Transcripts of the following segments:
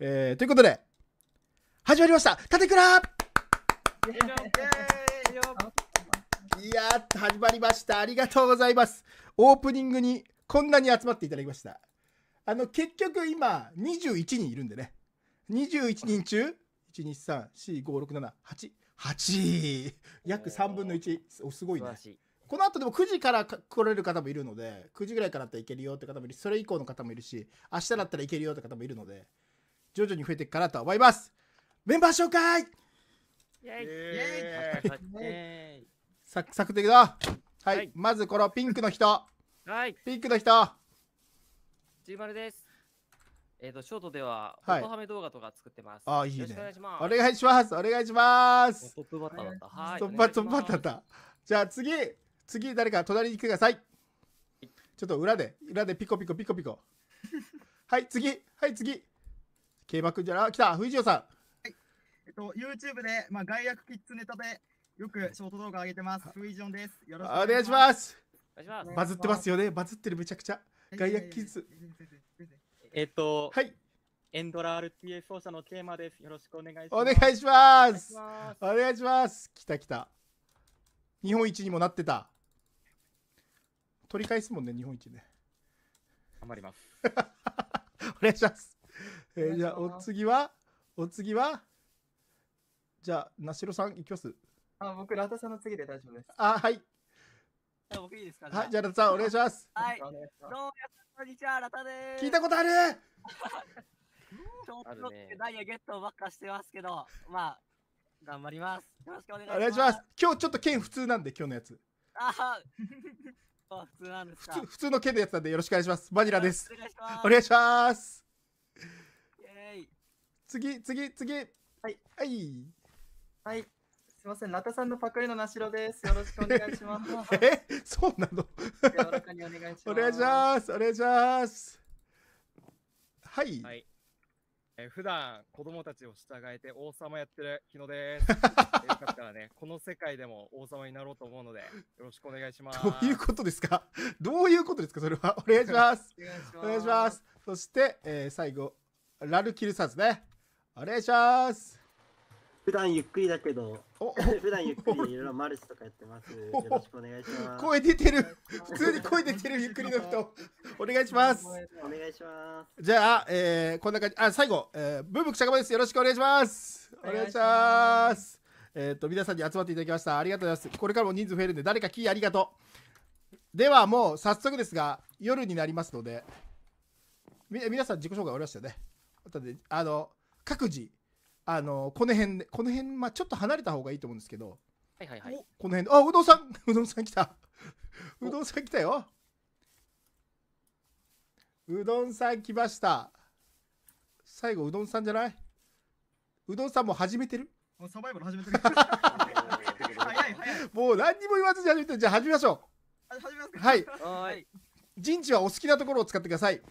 えー、ということで、始まりました縦倉いや始まりました。ありがとうございます。オープニングにこんなに集まっていただきました。あの、結局今、21人いるんでね。21人中、1、2、3、4、5、6、7、8。8約3分の1おすごいねこの後でも9時から来られる方もいるので9時ぐらいからだったらいけるよって方もいるしそれ以降の方もいるし明日だったらいけるよって方もいるので徐々に増えていくかなと思いますメンバー紹介イイイイサクサクはい、はい、まずこのピンクの人はいピンクの人ですえっ、ー、とショートでは音ハメ動画とか作ってます、あいいねお願いしますお願いしますトップバッターだったはいトップバッターだったじゃあ次次誰か隣に来てくださいちょっと裏で裏でピコピコピコピコはい次はい次競馬くんじゃな、来た、藤尾さん。はい、えっと、YouTube で、まあ、外役キッズネタで、よくショート動画上げてます。ジョンです。よろしくお願いします。お願いします。バズってますよね。バズってるめちゃくちゃ。外役キッズ。えっと、はい。エンドラ RTA 奏者のテーマです。よろしくお願いします。お願いします。お願いします。きたきた。日本一にもなってた。取り返すもんね、日本一ね。頑張ります。お願いします。えー、じゃあ、お次は、お次は、じゃあ、なしろさん、いきます。あ、僕、ラタさんの次で大丈夫です。あ、はい。じゃあ、僕いいですか、はい、じゃあ、ラタさん、お願いします。はい。どうも、こんにちは、ラタです。聞いたことある ちょっと、ダイヤゲットばっかしてますけど、まあ、頑張ります。よろしくお願いします。します。今日ちょっと剣普通なんで、今日のやつ。あ 普通なんですか普通の剣のやつなんで、よろしくお願いします。バニラです。お願いします。次、次、次。はい。はい。はい。すみません、中タさんのパクリのなしろです。よろしくお願いします。え、そうなの柔らかにお願いします。お願いします。お願いします。はい。はい。え普段子供たちを従えて王様やってる日野です。よかったらね、この世界でも王様になろうと思うので、よろしくお願いします。どういうことですかどういうことですかそれは。お願いします。お願いします。そして、えー、最後、ラルキルサーズね。お願いします普段ゆっくりだけど、普段ゆっくりいろいろマルチとかやってます。よろしくお願いします。声出てる。普通に声出てるゆっくりの人。お願いします。お願いします。じゃあ、えー、こんな感じ。あ、最後、えー、ブーブクシゃがまです。よろしくお願いします。お願いします。えっ、ー、と、皆さんに集まっていただきました。ありがとうございます。これからも人数増えるんで、誰かキーありがとう。では、もう早速ですが、夜になりますので、み皆さん自己紹介終わりましたよね。あとで、あの、各自あのこの辺この辺、まあ、ちょっと離れた方がいいと思うんですけど、はいはいはい、この辺あうどんさん うどんさん来たうどんさん来たようどんさん来ました最後うどんさんじゃないうどんさんも始めてるサバイバル始めてる 早い早いもう何にも言わずに始めてるじゃあ始めましょう始めますはいはい陣地はお好きなところを使ってください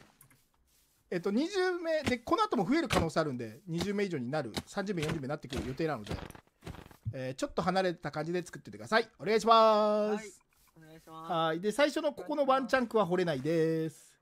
えっと、20名で、この後も増える可能性あるんで、20名以上になる、30名、40名になってくる予定なので、えー、ちょっと離れた感じで作っててください。お願いします。い、お願いします。はい。で、最初のここのワンチャンクは掘れないです。